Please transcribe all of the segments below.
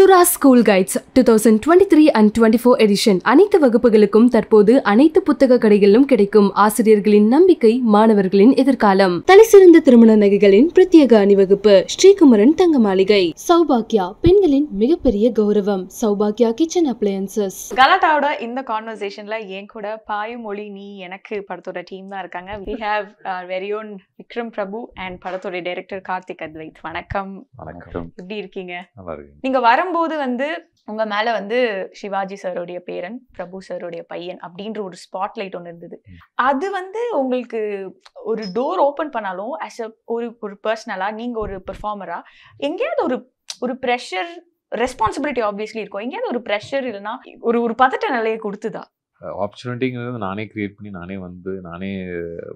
சுரா school guides two thousand twenty three and twenty four edition அனைத்து வகுப்புகளுக்கும் தற்போது அனைத்து புத்தக கடைகளிலும் கிடைக்கும் ஆசிரியர்களின் நம்பிக்கை மாணவர்களின் எதிர்காலம் தலைசிறந்த திருமண நகைகளின் பிரத்யேக அணிவகுப்பு ஸ்ரீகுமரன் தங்க மாளிகை சௌபாக்கியா பெண்களின் மிகப்பெரிய கௌரவம் சௌபாக்கியா கிச்சன் அப்ளையன்சஸ் கலாட்டாவோட இந்த கான்வர்சேஷன்ல என் கூட பாயுமொழி நீ எனக்கு படத்தோட டீம் தான் இருக்காங்க we have very own Vikram Prabhu and படத்தோட டைரக்டர் கார்த்திக் அத்வைத் வணக்கம் வணக்கம் எப்படி இருக்கீங்க நீங்க வரும் வரும்போது வந்து உங்க மேல வந்து சிவாஜி சாருடைய பேரன் பிரபு சாருடைய பையன் அப்படின்ற ஒரு ஸ்பாட்லைட் ஒன்று இருந்தது அது வந்து உங்களுக்கு ஒரு டோர் ஓப்பன் பண்ணாலும் ஆஸ் அ ஒரு ஒரு பர்சனலா நீங்க ஒரு பெர்ஃபார்மரா எங்கேயாவது ஒரு ஒரு ப்ரெஷர் ரெஸ்பான்சிபிலிட்டி ஆப்வியஸ்லி இருக்கும் எங்கேயாவது ஒரு ப்ரெஷர் இல்லைன்னா ஒரு ஒரு பதட்ட நிலையை கொடுத்துதா ஆப்பர்ச்சுனிட்டிங்கிறது நானே க்ரியேட் பண்ணி நானே வந்து நானே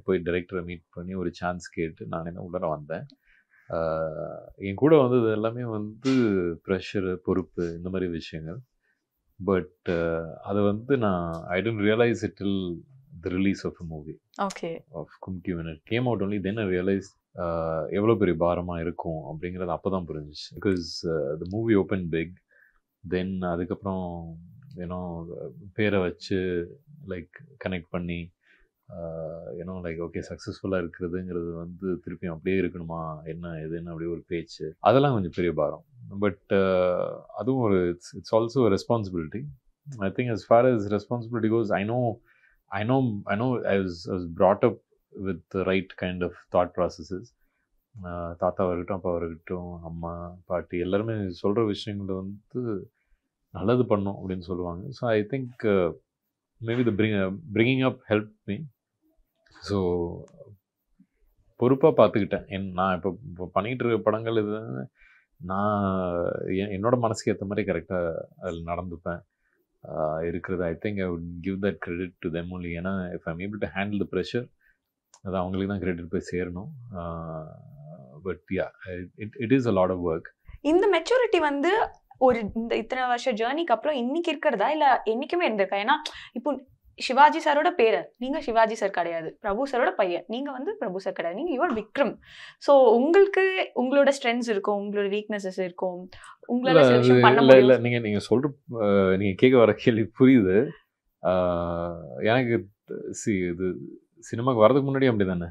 போய் டைரக்டரை மீட் பண்ணி ஒரு சான்ஸ் கேட்டு நானே தான் உள்ளார வந்தேன் என் கூட வந்தது எல்லாமே வந்து ப்ரெஷரு பொறுப்பு இந்த மாதிரி விஷயங்கள் பட் அதை வந்து நான் I don't realize it till the release of a movie okay of Kumki when came out only then I realize எவ்வளோ பெரிய பாரமாக இருக்கும் அப்படிங்கிறது அப்போ தான் புரிஞ்சிச்சு because the movie open big then அதுக்கப்புறம் ஏன்னா பேரை வச்சு லைக் கனெக்ட் பண்ணி ஏன்னா லைக் ஓகே சக்ஸஸ்ஃபுல்லாக இருக்கிறதுங்கிறது வந்து திருப்பி அப்படியே இருக்கணுமா என்ன எதுன்னு அப்படியே ஒரு பேச்சு அதெல்லாம் கொஞ்சம் பெரிய பாரம் பட் அதுவும் ஒரு it's it's also responsibility I think as far is responsibility goes I know I know I know I was I was brought up with right kind of thought processes தாத்தாவாக இருக்கட்டும் அப்பாவாக இருக்கட்டும் அம்மா பாட்டி எல்லாருமே சொல்கிற விஷயங்கள் வந்து நல்லது பண்ணும் அப்படின்னு சொல்லுவாங்க so I think maybe the bring bringing up help me so பொறுப்பாக பார்த்துக்கிட்டேன் என் நான் இப்போ இப்போ பண்ணிக்கிட்டு இருக்க படங்கள் இது நான் என்னோட மனசுக்கு ஏற்ற மாதிரி கரெக்டாக அதில் நடந்துப்பேன் இருக்கிறது I think I would give that credit to them only ஏன்னா if I'm able to handle the pressure அது அவங்களுக்கு தான் கிரெடிட் போய் சேரணும் but ya it it is a lot of work இந்த மெச்சூரிட்டி வந்து ஒரு இந்த இத்தனை வருஷம் ஜேர்னிக்கு அப்புறம் இன்னைக்கு இருக்கிறதா இல்லை என்றைக்குமே இருந்திருக்கா ஏன்னா இப்போ சிவாஜி சாரோட பேரர் நீங்க சிவாஜி சார் கிடையாது பிரபு சாரோட பையன் நீங்க வந்து பிரபு சார் கிடையாது நீங்க யுவர் விக்ரம் ஸோ உங்களுக்கு உங்களோட ஸ்ட்ரென்த்ஸ் இருக்கும் உங்களோட வீக்னஸஸ் இருக்கும் உங்களால நீங்க நீங்க சொல்ற நீங்க கேட்க வர கேள்வி புரியுது எனக்கு சி இது சினிமாவுக்கு வரதுக்கு முன்னாடி அப்படி தானே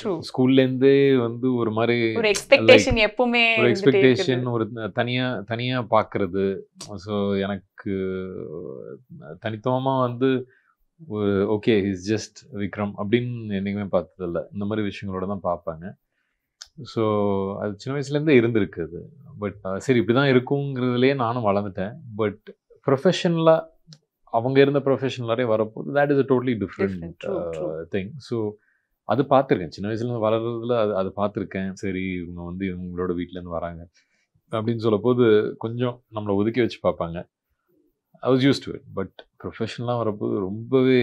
ஸ்கூல்ல ஸ்கூல்லேருந்து வந்து ஒரு மாதிரி ஒரு எக்ஸ்பெக்டேஷன் எப்பவுமே ஒரு எக்ஸ்பெக்டேஷன் ஒரு தனியாக தனியாக பார்க்கறது ஸோ எனக்கு தனித்துவமா வந்து ஓகே இஸ் ஜஸ்ட் விக்ரம் அப்படின்னு என்றைக்குமே பார்த்ததில்ல இந்த மாதிரி விஷயங்களோட தான் பார்ப்பாங்க ஸோ அது சின்ன வயசுலேருந்தே இருந்திருக்கு அது பட் சரி இப்படி தான் இருக்குங்கிறதுலேயே நானும் வளர்ந்துட்டேன் பட் ப்ரொஃபஷனலாக அவங்க இருந்த ப்ரொஃபஷனலாரே வரப்போது that is a totally different thing so அது பார்த்துருக்கேன் சின்ன வயசுலேருந்து வளர்றதுல அது அது பார்த்துருக்கேன் சரி இவங்க வந்து இவங்களோட வீட்டிலேருந்து வராங்க அப்படின்னு சொல்லப்போது கொஞ்சம் நம்மளை ஒதுக்கி வச்சு பார்ப்பாங்க I was use to it but ப்ரொஃபஷனலாக வரப்போது ரொம்பவே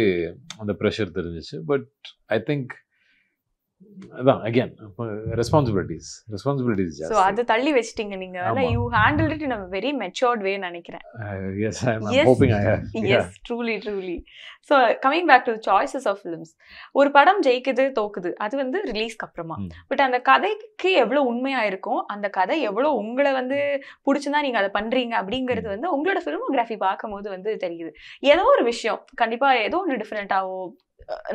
அந்த ப்ரெஷர் தெரிஞ்சிச்சு பட் ஐ திங்க் அதான் அகைன் ரெஸ்பான்சிபிலிட்டிஸ் ரெஸ்பான்சிபிலிட்டிஸ் ஸோ அது தள்ளி வச்சிட்டீங்க நீங்க வேலை you handle it in a very matured way நினைக்கிறேன் truly so coming back to choices of films ஒரு படம் ஜெயிக்குது தோக்குது அது வந்து ரிலீஸ்க்கு அப்புறமா பட் அந்த கதைக்கு எவ்வளோ உண்மையாக இருக்கும் அந்த கதை எவ்வளோ உங்களை வந்து பிடிச்சிருந்தா நீங்கள் அதை பண்ணுறீங்க அப்படிங்கிறது வந்து உங்களோட ஃபிலிமோகிராஃபி பார்க்கும்போது வந்து தெரியுது ஏதோ ஒரு விஷயம் கண்டிப்பாக ஏதோ ஒன்று டிஃப்ரெண்ட்டாகவோ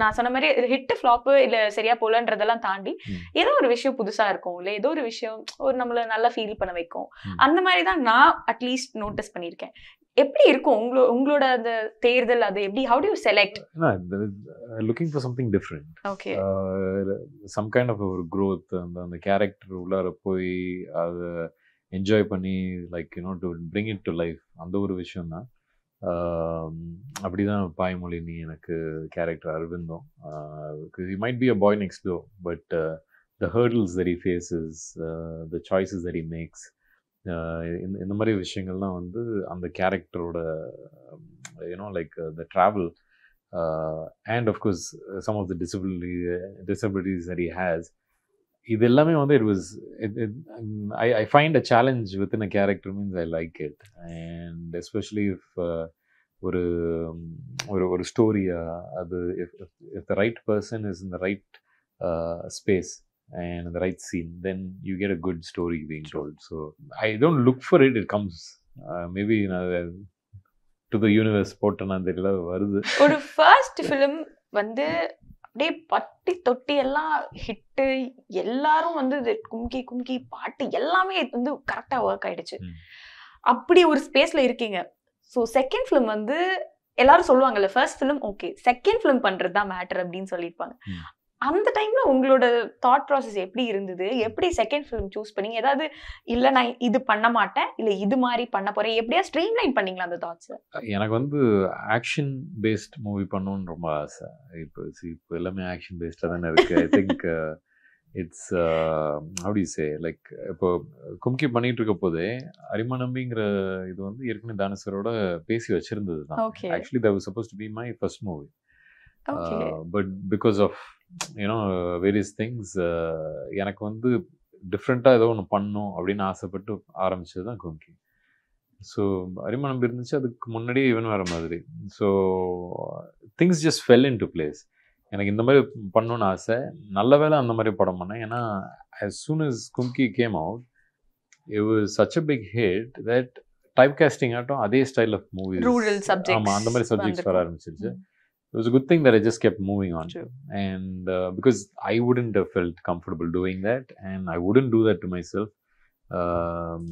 நான் சொன்ன மாதிரி ஹிட் ஃப்ளாப்பு இல்ல சரியா போலன்றதெல்லாம் தாண்டி ஏதோ ஒரு விஷயம் புதுசா இருக்கும் இல்ல ஏதோ ஒரு விஷயம் ஒரு நம்மளை நல்லா ஃபீல் பண்ண வைக்கும் அந்த மாதிரி தான் நான் அட்லீஸ்ட் நோட்டீஸ் பண்ணியிருக்கேன் எப்படி இருக்கும் உங்களோட உங்களோட அந்த தேர்தல் அது எப்படி how do you select looking for something different okay some kind of ஒரு க்ரோத் அந்த அந்த கேரக்டர் உள்ளார போய் அதை என்ஜாய் பண்ணி like you know to bring it to life அந்த ஒரு விஷயம் தான் அப்படி தான் பாய்மொழினி எனக்கு கேரக்டர் அரவிந்தம் he might be a boy next door but the hurdles that he faces the choices that he makes இந்த மாதிரி விஷயங்கள்லாம் வந்து அந்த கேரக்டரோட you know like the travel and of course some of the disability disabilities that he has இது எல்லாமே வந்து it was I I find a challenge with in a character means I like it and especially if ஒரு ஒரு ஒரு ஸ்டோரியா uh, அது if the right person is in the right space and the right scene then you get a good story being told so I don't look for it it comes maybe நான் to the universe போட்டேன்னா தெரியல வருது ஒரு first film வந்து அப்படியே பட்டி தொட்டி எல்லாம் ஹிட்டு எல்லாரும் வந்து இது கும்கி கும்கி பாட்டு எல்லாமே வந்து கரெக்டாக ஒர்க் ஆயிடுச்சு அப்படி ஒரு ஸ்பேஸ்ல இருக்கீங்க ஸோ செகண்ட் ஃபிலிம் வந்து எல்லாரும் சொல்லுவாங்கல்ல first film okay second film பண்றது தான் மேட்டர் அப்படின்னு சொல்லியிருப்பாங்க அந்த டைம்ல உங்களோட தாட் ப்ராசஸ் எப்படி இருந்தது எப்படி செகண்ட் ஃபிலிம் சூஸ் பண்ணி ஏதாவது இல்லை நான் இது பண்ண மாட்டேன் இல்லை இது மாதிரி பண்ண போறேன் எப்படியா ஸ்ட்ரீம் லைன் பண்ணீங்களா அந்த தாட்ஸ் எனக்கு வந்து ஆக்ஷன் பேஸ்ட் மூவி பண்ணணும்னு ரொம்ப ஆசை இப்போ இப்போ எல்லாமே ஆக்ஷன் பேஸ்டாக தானே இருக்கு ஐ திங்க் இட்ஸ் அப்படி சே லைக் இப்போ கும்கி பண்ணிட்டு இருக்க போதே அரிமா நம்பிங்கிற இது வந்து ஏற்கனவே தானசரோட பேசி வச்சிருந்தது தான் actually that supposed to be my first movie but because of you know various things எனக்கு வந்து டிஃப்ரெண்ட்டாக ஏதோ ஒன்று பண்ணும் அப்படின்னு ஆசைப்பட்டு ஆரம்பித்தது தான் கும்கி ஸோ அரிமானம் இருந்துச்சு அதுக்கு முன்னாடியே இவன் வேறு மாதிரி so things just fell into place எனக்கு இந்த மாதிரி பண்ணணும்னு ஆசை நல்ல வேலை அந்த மாதிரி படம் பண்ணேன் ஏன்னா I soon is Kumki came out இவ் such a big big that type casting ஆகட்டும் அதே ஸ்டைல் ஆஃப் மூவிஸ் ஆமாம் அந்த மாதிரி சப்ஜெக்ட்ஸ் வர ஆரம்பிச்சிருச்சு it was a good thing that I just kept moving on. True. And uh, because I wouldn't have felt comfortable doing that, and I wouldn't do that to myself. Um,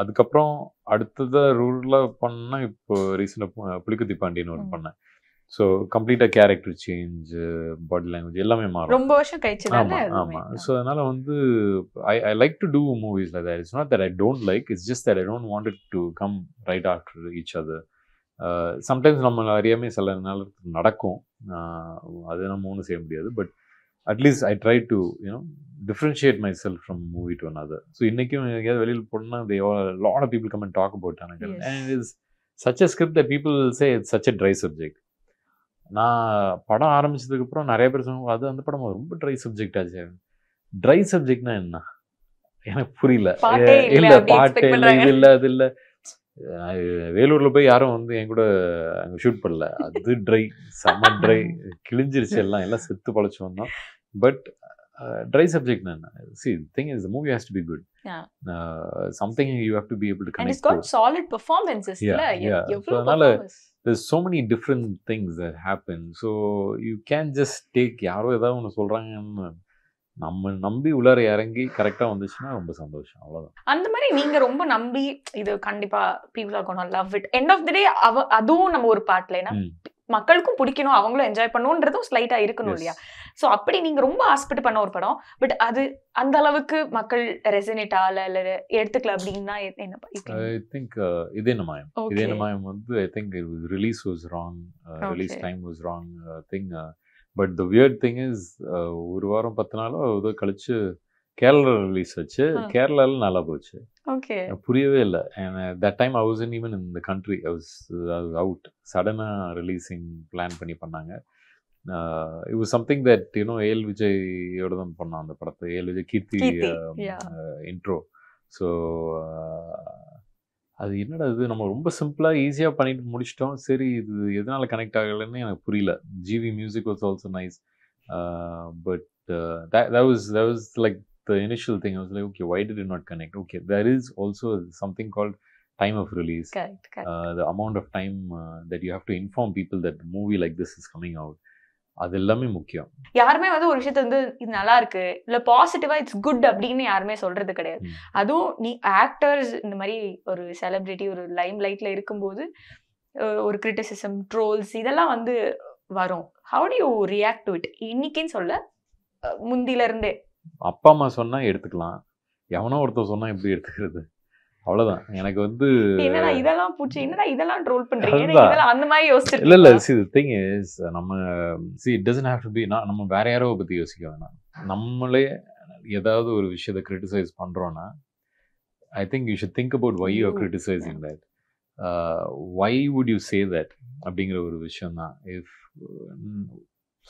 அதுக்கப்புறம் அடுத்தத ரூலில் பண்ணா இப்போ ரீசெண்டா புளிக்குத்தி பாண்டியன்னு ஒரு பண்ணேன் so கம்ப்ளீட்டா character change body language எல்லாமே மாறும் ரொம்ப வருஷம் கழிச்சு ஆமா ஆமா ஸோ அதனால வந்து I I like to do movies like that it's not that I don't like it's just that I don't want to come right after each other sometimes நம்ம அறியாமே சில நேரத்துக்கு நடக்கும் அது நம்ம ஒன்றும் செய்ய முடியாது but at least I try to you know differentiate myself from movie to another so இன்றைக்கும் எங்கேயாவது வெளியில் போனோம்னா they lot of people come and talk about எனக்கு and is such a script the people say it's such a dry subject நான் படம் ஆரம்பிச்சதுக்கப்புறம் நிறைய பேர் சொன்னாங்க அது அந்த படம் ரொம்ப ட்ரை சப்ஜெக்ட் ஆச்சு ட்ரை சப்ஜெக்ட்னா என்ன எனக்கு புரியல இல்லை பாட்டு இல்லை இது இல்லை அது இல்லை வேலூரில் போய் யாரும் வந்து என் கூட அங்கே ஷூட் பண்ணல அது ட்ரை செம ட்ரை கிழிஞ்சிருச்சு எல்லாம் எல்லாம் செத்து பழச்சு வந்தோம் பட் ட்ரை சப்ஜெக்ட் நான் see thing is movie has to be good something you have to be able to connect got solid performances அதனால there's so many different things that happen so you can't just take யாரோ ஏதாவது ஒன்று சொல்கிறாங்கன்னு நம்ம நம்பி உள்ளார இறங்கி கரெக்டாக வந்துச்சுன்னா ரொம்ப சந்தோஷம் அவ்வளோதான் அந்த மாதிரி நீங்கள் ரொம்ப நம்பி இது கண்டிப்பாக people are gonna love it end of the day அவ அதுவும் நம்ம ஒரு பாட்டில் ஏன்னா மக்களுக்கும் பிடிக்கணும் அவங்களும் என்ஜாய் பண்ணணுன்றதும் ஸ்லைட்டாக இருக்கணும் இல்லையா ஸோ அப்படி நீங்கள் ரொம்ப ஆஸ்பெக்ட் பண்ண ஒரு படம் பட் அது அந்த அளவுக்கு மக்கள் ரெசனேட் ஆகல இல்லை எடுத்துக்கல அப்படின்னா என்ன ஐ திங்க் இதே நமாயம் இதே நமாயம் வந்து I think release was wrong release time was wrong think but the weird thing is ஒரு வாரம் பத்து நாளோ ஏதோ கழிச்சு கேரளா ரிலீஸ் ஆச்சு கேரளாவில் நல்லா போச்சு ஓகே புரியவே இல்லை time I was in even இந்த கண்ட்ரி ஐ வாஸ் அவுட் சடனாக ரிலீஸிங் பிளான் பண்ணி பண்ணாங்க it was something that you know ஏல் விஜயோட தான் பண்ணோம் அந்த படத்தை ஏல் விஜய் கீர்த்தி இன்ட்ரோ ஸோ அது என்னடா இது நம்ம ரொம்ப சிம்பிளாக ஈஸியாக பண்ணிட்டு முடிச்சிட்டோம் சரி இது எதனால் கனெக்ட் ஆகலைன்னு எனக்கு புரியல GV music was also nice but was the was like the initial thing was like okay why did not connect okay there is also something called time of release the amount of time that you have to inform people that movie like this is coming out அது எல்லாமே முக்கியம் யாருமே வந்து ஒரு விஷயத்த வந்து இது நல்லா இருக்கு இல்ல பாசிட்டிவா இட்ஸ் குட் அப்படின்னு யாருமே சொல்றது கிடையாது அதுவும் நீ ஆக்டர்ஸ் இந்த மாதிரி ஒரு செலிபிரிட்டி ஒரு லைம் லைட்ல இருக்கும்போது ஒரு கிரிட்டிசிசம் ட்ரோல்ஸ் இதெல்லாம் வந்து வரும் how do you react to it இன்னைக்குன்னு சொல்ல முந்தில இருந்தே அப்பா அம்மா சொன்னா எடுத்துக்கலாம் எவனோ ஒருத்தர் சொன்னா எப்படி எடுத்துக்கிறது அவ்வளவுதான் எனக்கு வந்து என்னடா இதெல்லாம் பூச்சி என்னடா இதெல்லாம் ட்ரோல் பண்றீங்க இதெல்லாம் அந்த மாதிரி யோசிச்சிட்டு இல்ல இல்ல சி தி திங் இஸ் நம்ம see it doesn't have to be நம்ம வேற யாரோ பத்தி யோசிக்க வேணாம் நம்மளே ஏதாவது ஒரு விஷயத்த கிரிட்டிசைஸ் பண்றோம்னா I think you should think about why you are criticizing that why would you say that அப்படிங்கிற ஒரு விஷயம் தான் இஃப்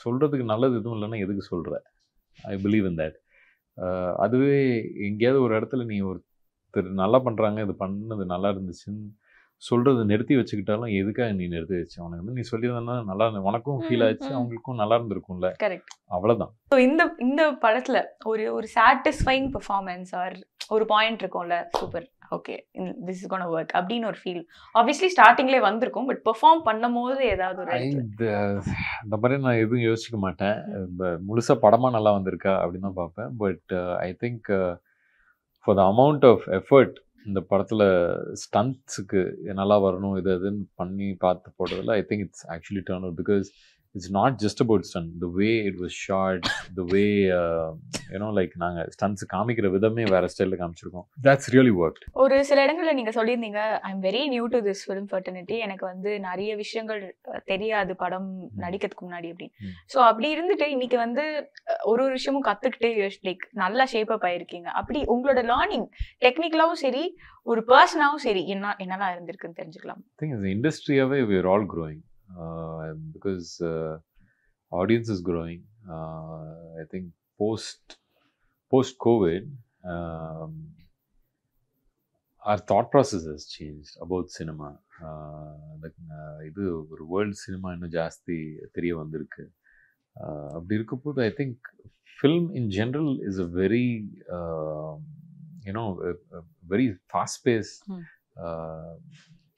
சொல்றதுக்கு நல்லது எதுவும் இல்லைன்னா எதுக்கு சொல்ற ஐ பிலீவ் இன் தட் அதுவே எங்கேயாவது ஒரு இடத்துல நீ ஒரு ஒருத்தர் நல்லா பண்ணுறாங்க இது பண்ணது நல்லா இருந்துச்சுன்னு சொல்கிறது நிறுத்தி வச்சுக்கிட்டாலும் எதுக்காக நீ நிறுத்தி வச்சு அவனுக்கு வந்து நீ சொல்லியிருந்தா நல்லா இருந்து உனக்கும் ஃபீல் ஆச்சு அவங்களுக்கும் நல்லா இருந்திருக்கும்ல கரெக்ட் அவ்வளோதான் ஸோ இந்த இந்த படத்தில் ஒரு ஒரு சாட்டிஸ்ஃபைங் பர்ஃபார்மன்ஸ் ஆர் ஒரு பாயிண்ட் இருக்கும்ல super okay this is gonna work அப்படின்னு ஒரு ஃபீல் ஆப்வியஸ்லி ஸ்டார்டிங்லேயே வந்திருக்கும் பட் பெர்ஃபார்ம் பண்ணும் போது ஏதாவது ஒரு இந்த மாதிரி நான் எதுவும் யோசிக்க மாட்டேன் முழுசாக படமாக நல்லா வந்திருக்கா அப்படின்னு தான் பார்ப்பேன் but I think for the amount of effort இந்த படத்தில் ஸ்டன்ட்ஸுக்கு நல்லா வரணும் இது இதுன்னு பண்ணி பார்த்து போடுறதுல I think it's actually turn out because it's not just about stunt the way it was shot the way you know like நாங்கள் ஸ்டன்ஸ் காமிக்கிற விதமே வேற ஸ்டைலில் காமிச்சிருக்கோம் தட்ஸ் ரியலி ஒர்க் ஒரு சில இடங்களில் நீங்கள் சொல்லியிருந்தீங்க I am very new to this film fraternity எனக்கு வந்து நிறைய விஷயங்கள் தெரியாது படம் நடிக்கிறதுக்கு முன்னாடி அப்படின்னு ஸோ அப்படி இருந்துட்டு இன்னைக்கு வந்து ஒரு ஒரு விஷயமும் கற்றுக்கிட்டே லைக் நல்லா ஷேப் அப் ஆயிருக்கீங்க அப்படி உங்களோட லேர்னிங் டெக்னிக்கலாகவும் சரி ஒரு பர்சனாகவும் சரி என்ன என்னெல்லாம் இருந்திருக்குன்னு தெரிஞ்சுக்கலாம் திங்க் இண்டஸ்ட்ரியாகவே we are all growing Uh, because uh, audience is growing. Uh, I think post post COVID, um, our thought process has changed about cinema. இது ஒரு வேர்ல்டு சினிமா இன்னும் ஜாஸ்தி தெரிய வந்திருக்கு அப்படி இருக்கும்போது I think film in general is a very you know very fast pace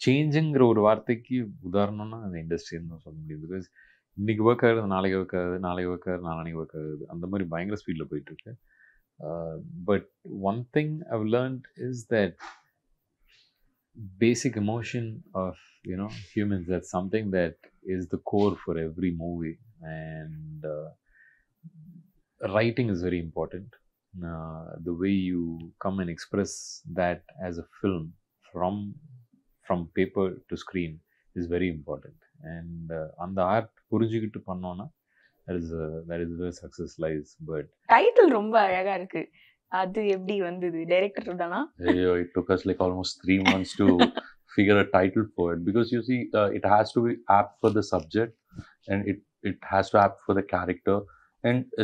சேஞ்சுங்கிற ஒரு வார்த்தைக்கு உதாரணம்னா அந்த இண்டஸ்ட்ரின்னு தான் சொல்ல முடியும் பிகாஸ் இன்றைக்கி ஒர்க் ஆகுது நாளைக்கு ஒர்க் ஆகுது நாளைக்கு ஒர்க் ஆகுது நாளைக்கு ஒர்க் ஆகுது அந்த மாதிரி பயங்கர ஸ்பீடில் போயிட்டுருக்கு but one thing I've learnt is that basic emotion of you know humans that's something that is the core for every movie and uh, writing is very important uh, the way you come and express that as a film from from paper to screen is very important and அந்த art புரிஞ்சுக்கிட்டு பண்ணோன்னா success lies but title ரொம்ப அழகாக இருக்கு அது எப்படி வந்தது director தானா ஐயோ it took us like almost three months to figure a title for it because you see it has to be apt for the subject and it it has to apt for the character and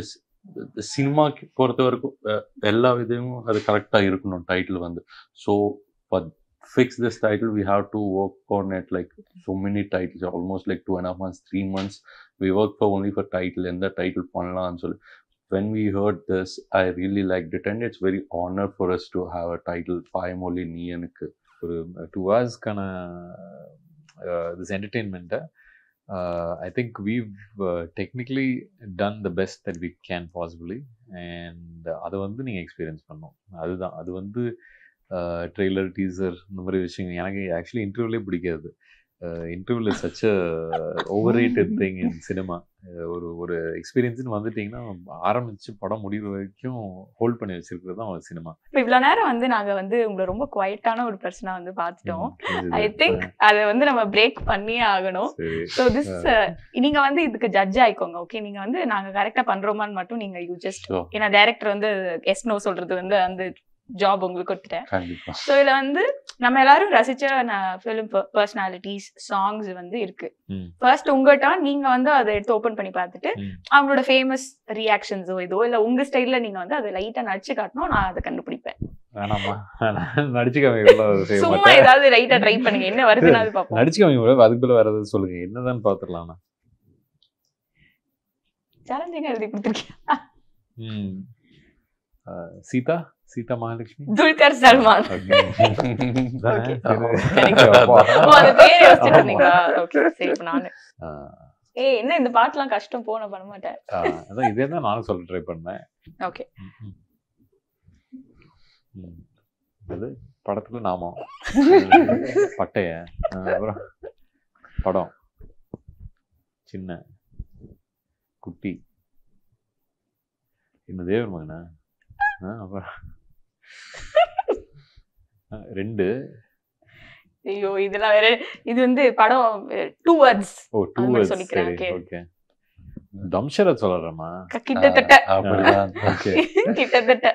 cinema பொறுத்த வரைக்கும் uh, எல்லா விதமும் அது கரெக்டாக இருக்கணும் title வந்து so fix this title, we have to work on it like so many titles, almost like two and a half months, three months. We work for only for title and the title panla so when we heard this, I really liked it, and it's very honor for us to have a title "Paimoli நீ uh, To us, uh, this entertainment this uh, I think we've technically done the best that we can possibly and அதை வந்து நீங்கள் experience பண்ணோம் அதுதான் அது வந்து trailer teaser இந்த மாதிரி விஷயங்கள் எனக்கு ஆக்சுவலி இன்டர்வியூலே பிடிக்காது இன்டர்வியூவில் such overrated thing in cinema ஒரு ஒரு எக்ஸ்பீரியன்ஸ்னு வந்துட்டீங்கன்னா ஆரம்பித்து படம் முடிவு வரைக்கும் ஹோல்ட் பண்ணி வச்சிருக்கிறது தான் சினிமா இப்போ இவ்வளோ நேரம் வந்து நாங்கள் வந்து உங்களை ரொம்ப குவைட்டான ஒரு பிரச்சனை வந்து பார்த்துட்டோம் ஐ திங்க் அதை வந்து நம்ம பிரேக் பண்ணியே ஆகணும் ஸோ திஸ் நீங்கள் வந்து இதுக்கு ஜட்ஜ் ஆயிக்கோங்க ஓகே நீங்கள் வந்து நாங்கள் கரெக்டாக பண்ணுறோமான்னு மட்டும் நீங்கள் யூ ஜஸ்ட் ஏன்னா டேரக்டர் வந்து எஸ் நோ சொல்கிறது வந்து அந்த ஜாப் உங்களுக்கு கொடுத்துட்டேன் ஸோ இதில் வந்து நம்ம எல்லாரும் ரசிச்ச ஃபிலிம் பர்சனாலிட்டிஸ் சாங்ஸ் வந்து இருக்கு ஃபர்ஸ்ட் உங்கள்கிட்ட நீங்க வந்து அதை எடுத்து ஓப்பன் பண்ணி பார்த்துட்டு அவங்களோட ஃபேமஸ் ரியாக்ஷன்ஸோ ஏதோ இல்லை உங்க ஸ்டைல்ல நீங்க வந்து அதை லைட்டா நடிச்சு காட்டணும் நான் அதை கண்டுபிடிப்பேன் சும்மா ஏதாவது லைட்டா ட்ரை பண்ணுங்க என்ன அதுக்குள்ள சொல்லுங்க என்னதான் எழுதி சீதா సీతా మహాలక్ష్మి దుల్కర్ సల్మాన్ ஏ என்ன இந்த பாட்டுலாம் கஷ்டம் போன பண்ண மாட்டேன் அதான் இதே தான் நானும் சொல்ல ட்ரை பண்ணேன் ஓகே அது படத்துல நாமம் பட்டைய அப்புறம் படம் சின்ன குட்டி என்ன தேவர் மகனா அப்புறம் ரெண்டு ஐயோ இதெல்லாம் வேற இது வந்து படம் two words oh two words சொல்லிக்கிறேன் ஓகே தம்ஷரத் சொல்லறமா கிட்டத்தட்ட அப்படிதான் ஓகே கிட்டத்தட்ட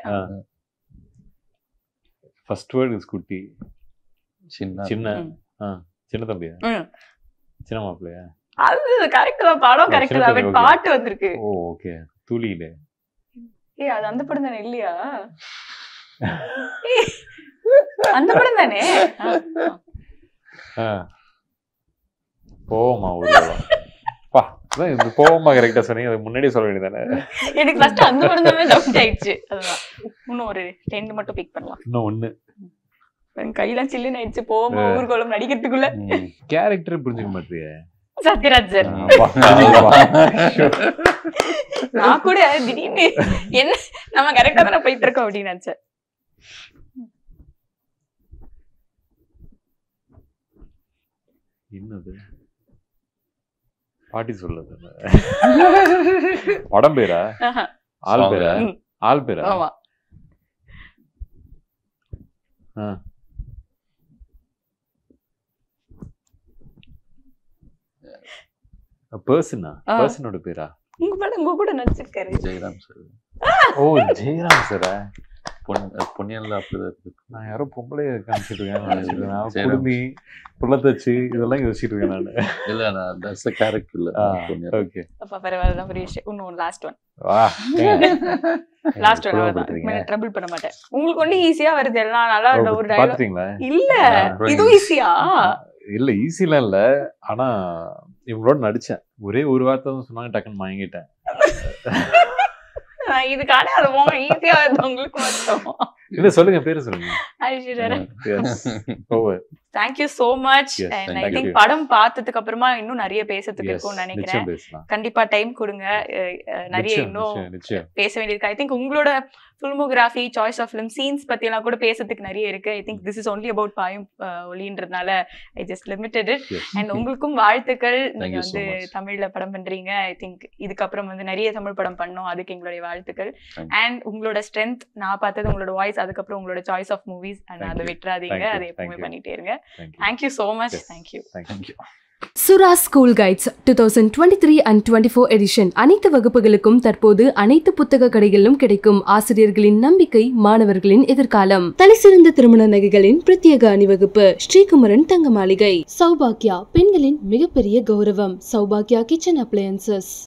ஃபர்ஸ்ட் வேர்ட் இஸ் குட்டி சின்ன சின்ன சின்ன தம்பியா சின்ன மாப்பிள்ளையா அது கரெக்ட் தான் படம் கரெக்ட் தான் பட் பாட்டு வந்திருக்கு ஓ ஓகே துளியிலே ஏய் அது அந்த படம் தானே இல்லையா அந்த படம் தானே போவோமா பா இந்த போவோமா கரெக்டா சொன்னீங்க அதுக்கு முன்னாடி சொல்ல வேண்டியதானே எனக்கு ஃபர்ஸ்ட் அந்த படம் தான் டவுட் ஆயிடுச்சு இன்னும் ஒரு ரெண்டு மட்டும் பிக் பண்ணலாம் இன்னும் ஒண்ணு கையெல்லாம் சில்லுன்னு ஆயிடுச்சு போவோமா ஊர்கோலம் நடிக்கிறதுக்குள்ள கேரக்டர் புரிஞ்சுக்க மாட்டியே சத்யராஜ் நான் கூட திடீர்னு என்ன நம்ம கரெக்டா தானே போயிட்டு இருக்கோம் அப்படின்னு நினைச்சேன் என்னது பாட்டி சொல்லுது படம் பேரா ஆள் பேரா ஆள் பேரா பர்சனா பர்சனோட பேரா உங்க மேல உங்க கூட நடிச்சிருக்காரு ஜெயராம் சார் ஓ ஜெயராம் சாரா பொன் பொன்னியன்ல நான் பொம்பளைய காமிச்சிட்டு இருக்கேன் நான் இதெல்லாம் இருக்கேன் நான் பெரிய விஷயம் இன்னும் லாஸ்ட் ஒன் லாஸ்ட் ஒன் பண்ண மாட்டேன் உங்களுக்கு ஈஸியா வருது எல்லாம் நல்லா ஈஸியா இல்ல ஆனா இவங்களோட நடிச்சேன் ஒரே ஒரு வார்த்தை சொன்னாங்க டக்குன்னு வாங்கிட்டேன் இதுக்கான அது ஈஸியா உங்களுக்கு இல்ல சொல்லுங்க பேரு சொல்லுங்க Aishwarya over so much and I think படம் பார்த்ததுக்கு அப்புறமா இன்னும் நிறைய பேசுறதுக்கு இருக்கும்னு நினைக்கிறேன் கண்டிப்பா டைம் கொடுங்க நிறைய இன்னும் பேச வேண்டியிருக்கு ஐ திங்க் உங்களோட filmography choice of film scenes பற்றியெல்லாம் கூட பேசுறதுக்கு நிறைய இருக்கு I think this is only about Paayum ஒளின்றதுனால I just limited it and உங்களுக்கும் வாழ்த்துக்கள் நீங்கள் வந்து தமிழில் படம் பண்ணுறீங்க ஐ திங்க் இதுக்கப்புறம் வந்து நிறைய தமிழ் படம் பண்ணோம் அதுக்கு எங்களுடைய வாழ்த்துக்கள் அண்ட் உங்களோட ஸ்ட்ரென்த் நான் பார்த்தது உங்களோட வாய்ஸ் அதுக்கப்புறம் உங்களோட சாய்ஸ் ஆஃப் மூவிஸ் அண்ட் அதை விட்டுறாதீங்க அதை எப்பவுமே பண்ணிட்டே இருங்க thank you so much thank you thank you Sura school guides two thousand twenty three and twenty four edition அனைத்து வகுப்புகளுக்கும் தற்போது அனைத்து புத்தக கடைகளிலும் கிடைக்கும் ஆசிரியர்களின் நம்பிக்கை மாணவர்களின் எதிர்காலம் தலைசிறந்த திருமண நகைகளின் பிரத்யேக அணிவகுப்பு ஸ்ரீகுமரன் தங்க மாளிகை சௌபாக்யா பெண்களின் மிகப்பெரிய கௌரவம் சௌபாக்யா கிச்சன் அப்ளையன்சஸ்